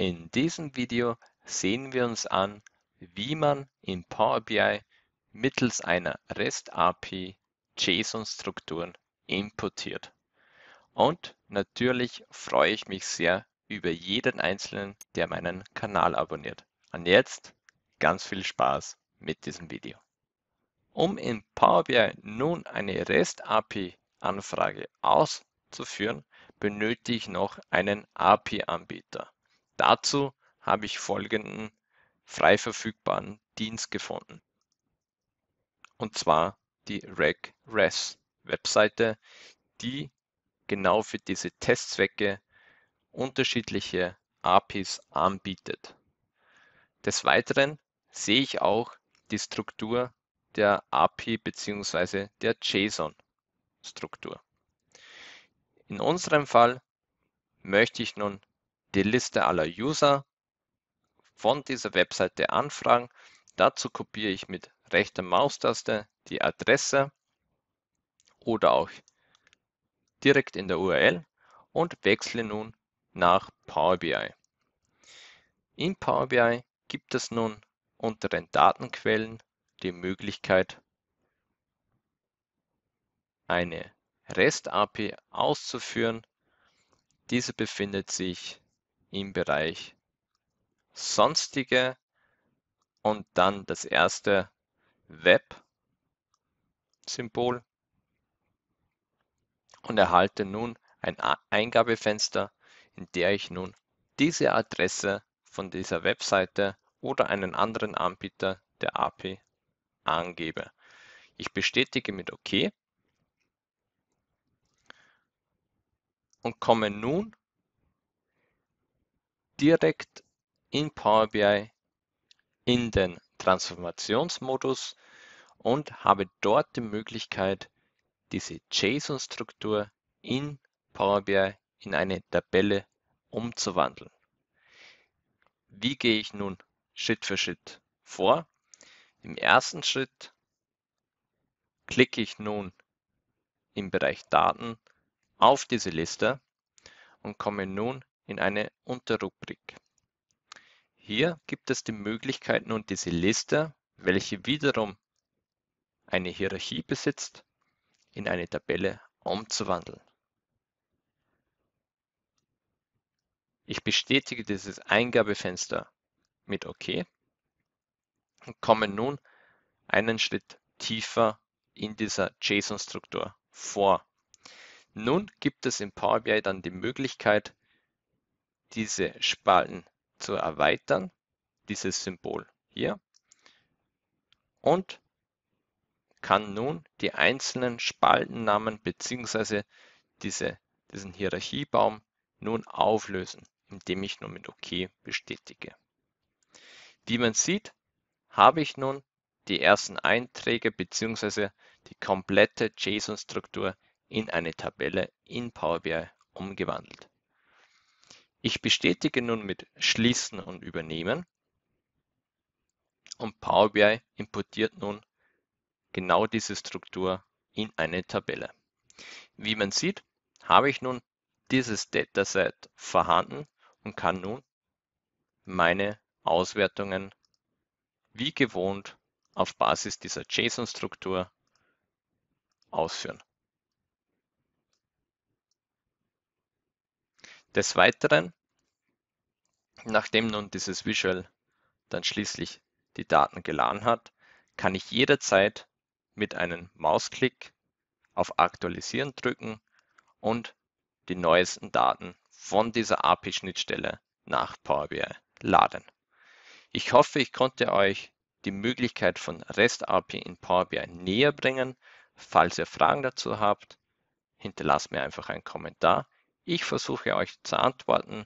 In diesem Video sehen wir uns an, wie man in Power BI mittels einer REST-API JSON-Strukturen importiert. Und natürlich freue ich mich sehr über jeden Einzelnen, der meinen Kanal abonniert. Und jetzt ganz viel Spaß mit diesem Video. Um in Power BI nun eine REST-API-Anfrage auszuführen, benötige ich noch einen API-Anbieter. Dazu habe ich folgenden frei verfügbaren Dienst gefunden, und zwar die rec res Webseite, die genau für diese Testzwecke unterschiedliche APIs anbietet. Des Weiteren sehe ich auch die Struktur der API bzw. der JSON-Struktur. In unserem Fall möchte ich nun die Liste aller User von dieser Webseite anfragen. Dazu kopiere ich mit rechter Maustaste die Adresse oder auch direkt in der URL und wechsle nun nach Power BI. In Power BI gibt es nun unter den Datenquellen die Möglichkeit, eine REST-API auszuführen. Diese befindet sich im Bereich Sonstige und dann das erste Web-Symbol und erhalte nun ein Eingabefenster, in der ich nun diese Adresse von dieser Webseite oder einen anderen Anbieter der API angebe. Ich bestätige mit OK und komme nun direkt in Power BI in den Transformationsmodus und habe dort die Möglichkeit, diese JSON-Struktur in Power BI in eine Tabelle umzuwandeln. Wie gehe ich nun Schritt für Schritt vor? Im ersten Schritt klicke ich nun im Bereich Daten auf diese Liste und komme nun in eine Unterrubrik. Hier gibt es die Möglichkeit nun diese Liste, welche wiederum eine Hierarchie besitzt, in eine Tabelle umzuwandeln. Ich bestätige dieses Eingabefenster mit OK und komme nun einen Schritt tiefer in dieser JSON-Struktur vor. Nun gibt es in Power BI dann die Möglichkeit, diese Spalten zu erweitern, dieses Symbol hier, und kann nun die einzelnen Spaltennamen bzw. Diese, diesen Hierarchiebaum nun auflösen, indem ich nur mit OK bestätige. Wie man sieht, habe ich nun die ersten Einträge bzw. die komplette JSON-Struktur in eine Tabelle in Power BI umgewandelt. Ich bestätige nun mit "schließen" und "übernehmen" und Power BI importiert nun genau diese Struktur in eine Tabelle. Wie man sieht, habe ich nun dieses Dataset vorhanden und kann nun meine Auswertungen wie gewohnt auf Basis dieser JSON-Struktur ausführen. Des Weiteren, nachdem nun dieses Visual dann schließlich die Daten geladen hat, kann ich jederzeit mit einem Mausklick auf Aktualisieren drücken und die neuesten Daten von dieser API-Schnittstelle nach Power BI laden. Ich hoffe, ich konnte euch die Möglichkeit von REST API in Power BI näher bringen. Falls ihr Fragen dazu habt, hinterlasst mir einfach einen Kommentar. Ich versuche euch zu antworten.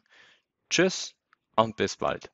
Tschüss und bis bald.